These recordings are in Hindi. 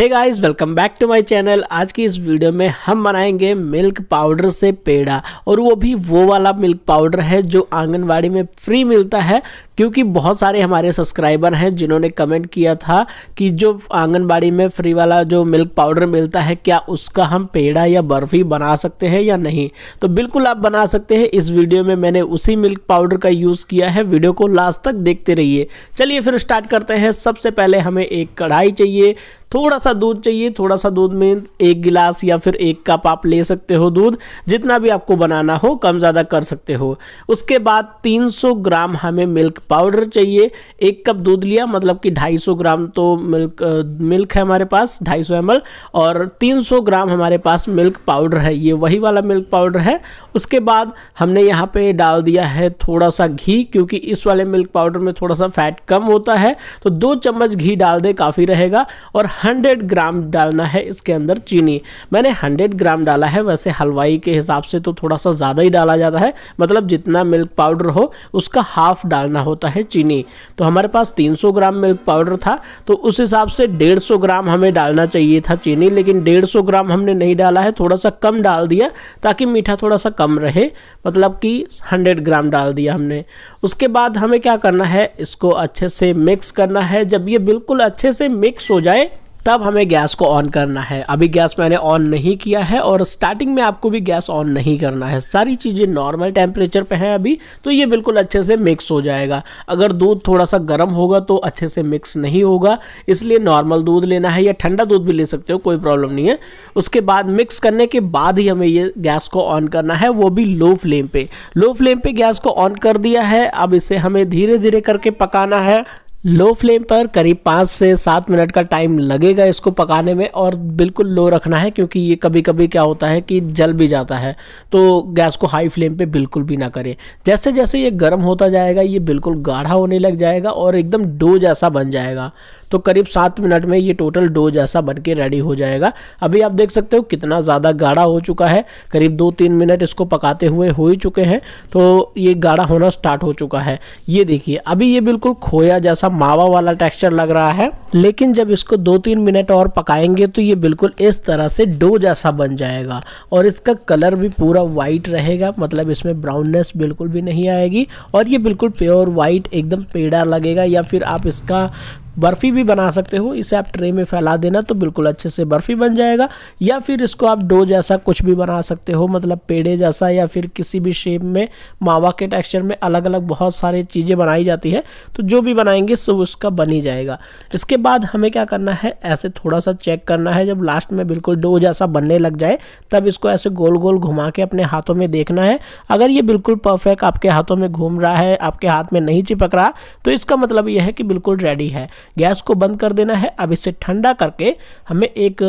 hey guys welcome back to my channel आज की इस वीडियो में हम बनाएंगे मिल्क पाउडर से पेड़ा और वो भी वो वाला मिल्क पाउडर है जो आंगनवाड़ी में फ्री मिलता है क्योंकि बहुत सारे हमारे सब्सक्राइबर हैं जिन्होंने कमेंट किया था कि जो आंगनबाड़ी में फ्री वाला जो मिल्क पाउडर मिलता है क्या उसका हम पेड़ा या बर्फ़ी बना सकते हैं या नहीं तो बिल्कुल आप बना सकते हैं इस वीडियो में मैंने उसी मिल्क पाउडर का यूज़ किया है वीडियो को लास्ट तक देखते रहिए चलिए फिर स्टार्ट करते हैं सबसे पहले हमें एक कढ़ाई चाहिए थोड़ा सा सा दूध चाहिए थोड़ा सा दूध में एक गिलास या फिर एक कप आप ले सकते हो दूध जितना भी आपको बनाना हो कम ज़्यादा कर सकते हो उसके बाद 300 ग्राम हमें मिल्क पाउडर चाहिए एक कप दूध लिया मतलब कि 250 ग्राम तो मिल्क मिल्क है हमारे पास 250 सौ और 300 ग्राम हमारे पास मिल्क पाउडर है ये वही वाला मिल्क पाउडर है उसके बाद हमने यहाँ पे डाल दिया है थोड़ा सा घी क्योंकि इस वाले मिल्क पाउडर में थोड़ा सा फैट कम होता है तो दो चम्मच घी डाल दे काफ़ी रहेगा और हंड्रेड हंड्रेड ग्राम डालना है इसके अंदर चीनी मैंने हंड्रेड ग्राम डाला है वैसे हलवाई के हिसाब से तो थोड़ा सा ज़्यादा ही डाला जाता है मतलब जितना मिल्क पाउडर हो उसका हाफ डालना होता है चीनी तो हमारे पास सौ ग्राम मिल्क पाउडर था तो उस हिसाब से सौ ग्राम हमें डालना चाहिए था चीनी लेकिन सौ ग्राम हमने नहीं डाला है थोड़ा सा कम डाल दिया ताकि मीठा थोड़ा सा कम रहे मतलब कि 100 ग्राम डाल दिया हमने उसके बाद हमें क्या करना है इसको अच्छे से मिक्स करना है जब ये बिल्कुल अच्छे से मिक्स हो जाए तब हमें गैस को ऑन करना है अभी गैस मैंने ऑन नहीं किया है और स्टार्टिंग में आपको भी गैस ऑन नहीं करना है सारी चीज़ें नॉर्मल टेम्परेचर पे हैं अभी तो ये बिल्कुल अच्छे से मिक्स हो जाएगा अगर दूध थोड़ा सा गर्म होगा तो अच्छे से मिक्स नहीं होगा इसलिए नॉर्मल दूध लेना है या ठंडा दूध भी ले सकते हो कोई प्रॉब्लम नहीं है उसके बाद मिक्स करने के बाद ही हमें ये गैस को ऑन करना है वो भी लो फ्लेम पे लो फ्लेम पे गैस को ऑन कर दिया है अब इसे हमें धीरे धीरे करके पकाना है लो फ्लेम पर करीब पाँच से सात मिनट का टाइम लगेगा इसको पकाने में और बिल्कुल लो रखना है क्योंकि ये कभी कभी क्या होता है कि जल भी जाता है तो गैस को हाई फ्लेम पे बिल्कुल भी ना करें जैसे जैसे ये गर्म होता जाएगा ये बिल्कुल गाढ़ा होने लग जाएगा और एकदम डो जैसा बन जाएगा तो करीब सात मिनट में ये टोटल डो जैसा बन के रेडी हो जाएगा अभी आप देख सकते हो कितना ज़्यादा गाढ़ा हो चुका है करीब दो तीन मिनट इसको पकाते हुए हो ही चुके हैं तो ये गाढ़ा होना स्टार्ट हो चुका है ये देखिए अभी ये बिल्कुल खोया जैसा मावा वाला टेक्सचर लग रहा है लेकिन जब इसको दो तीन मिनट और पकाएंगे तो ये बिल्कुल इस तरह से डो जैसा बन जाएगा और इसका कलर भी पूरा वाइट रहेगा मतलब इसमें ब्राउननेस बिल्कुल भी नहीं आएगी और ये बिल्कुल प्योर वाइट एकदम पेड़ा लगेगा या फिर आप इसका बर्फ़ी भी बना सकते हो इसे आप ट्रे में फैला देना तो बिल्कुल अच्छे से बर्फ़ी बन जाएगा या फिर इसको आप डो जैसा कुछ भी बना सकते हो मतलब पेड़े जैसा या फिर किसी भी शेप में मावा के टेक्सचर में अलग अलग बहुत सारी चीज़ें बनाई जाती है तो जो भी बनाएंगे सब उसका बन ही जाएगा इसके बाद हमें क्या करना है ऐसे थोड़ा सा चेक करना है जब लास्ट में बिल्कुल डो जैसा बनने लग जाए तब इसको ऐसे गोल गोल घुमा के अपने हाथों में देखना है अगर ये बिल्कुल परफेक्ट आपके हाथों में घूम रहा है आपके हाथ में नहीं चिपक रहा तो इसका मतलब यह है कि बिल्कुल रेडी है गैस को बंद कर देना है अब इसे ठंडा करके हमें एक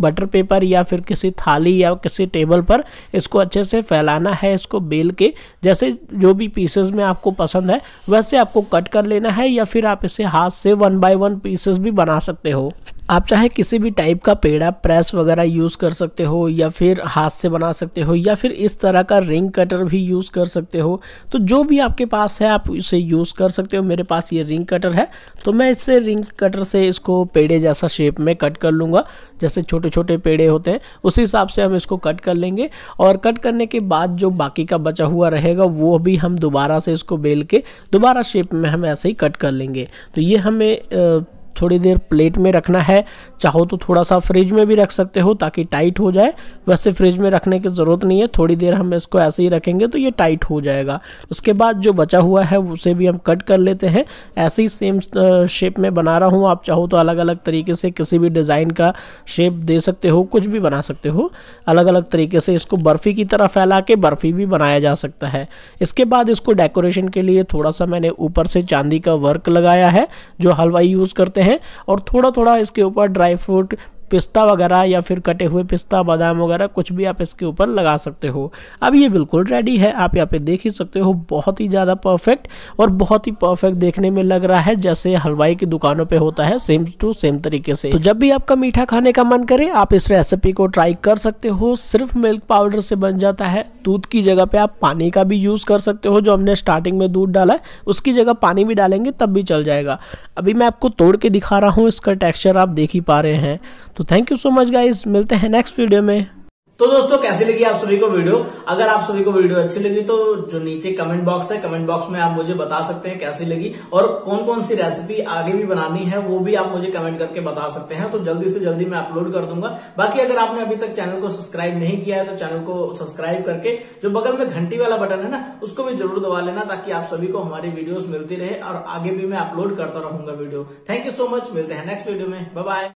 बटर पेपर या फिर किसी थाली या किसी टेबल पर इसको अच्छे से फैलाना है इसको बेल के जैसे जो भी पीसेस में आपको पसंद है वैसे आपको कट कर लेना है या फिर आप इसे हाथ से वन बाय वन पीसेस भी बना सकते हो आप चाहे किसी भी टाइप का पेड़ा प्रेस वगैरह यूज़ कर सकते हो या फिर हाथ से बना सकते हो या फिर इस तरह का रिंग कटर भी यूज़ कर सकते हो तो जो भी आपके पास है आप इसे यूज़ कर सकते हो मेरे पास ये रिंग कटर है तो मैं इससे रिंग कटर से इसको पेड़े जैसा शेप में कट कर लूँगा जैसे छोटे छोटे पेड़े होते हैं उसी हिसाब से हम इसको कट कर लेंगे और कट करने के बाद जो बाकी का बचा हुआ रहेगा वो भी हम दोबारा से इसको बेल के दोबारा शेप में हम ऐसे ही कट कर लेंगे तो ये हमें थोड़ी देर प्लेट में रखना है चाहो तो थोड़ा सा फ्रिज में भी रख सकते हो ताकि टाइट हो जाए वैसे फ्रिज में रखने की ज़रूरत नहीं है थोड़ी देर हम इसको ऐसे ही रखेंगे तो ये टाइट हो जाएगा उसके बाद जो बचा हुआ है उसे भी हम कट कर लेते हैं ऐसे ही सेम शेप में बना रहा हूँ आप चाहो तो अलग अलग तरीके से किसी भी डिज़ाइन का शेप दे सकते हो कुछ भी बना सकते हो अलग अलग तरीके से इसको बर्फ़ी की तरह फैला के बर्फ़ी भी बनाया जा सकता है इसके बाद इसको डेकोरेशन के लिए थोड़ा सा मैंने ऊपर से चांदी का वर्क लगाया है जो हलवाई यूज़ करते हैं हैं और थोड़ा थोड़ा इसके ऊपर ड्राई फ्रूट पिस्ता वगैरह या फिर कटे हुए पिस्ता बादाम वगैरह कुछ भी आप इसके ऊपर लगा सकते हो अब ये बिल्कुल रेडी है आप यहाँ पे देख ही सकते हो बहुत ही ज़्यादा परफेक्ट और बहुत ही परफेक्ट देखने में लग रहा है जैसे हलवाई की दुकानों पर होता है सेम टू सेम तरीके से तो जब भी आपका मीठा खाने का मन करे आप इस रेसिपी को ट्राई कर सकते हो सिर्फ मिल्क पाउडर से बन जाता है दूध की जगह पर आप पानी का भी यूज़ कर सकते हो जो हमने स्टार्टिंग में दूध डाला है उसकी जगह पानी भी डालेंगे तब भी चल जाएगा अभी मैं आपको तोड़ के दिखा रहा हूँ इसका टेक्स्चर आप देख ही पा रहे हैं तो thank you so much guys मिलते हैं नेक्स्ट वीडियो में तो दोस्तों कैसी लगी आप सभी को वीडियो अगर आप सभी को वीडियो अच्छी लगी तो जो नीचे कमेंट बॉक्स है कमेंट बॉक्स में आप मुझे बता सकते हैं कैसी लगी और कौन कौन सी रेसिपी आगे भी बनानी है वो भी आप मुझे कमेंट करके बता सकते हैं तो जल्दी से जल्दी मैं अपलोड कर दूंगा बाकी अगर आपने अभी तक चैनल को सब्सक्राइब नहीं किया है तो चैनल को सब्सक्राइब करके जो बगल में घंटी वाला बटन है ना उसको भी जरूर दबा लेना ताकि आप सभी को हमारी वीडियोज मिलती रहे और आगे भी मैं अपलोड करता रहूंगा video thank you so much मिलते हैं नेक्स्ट वीडियो में बाय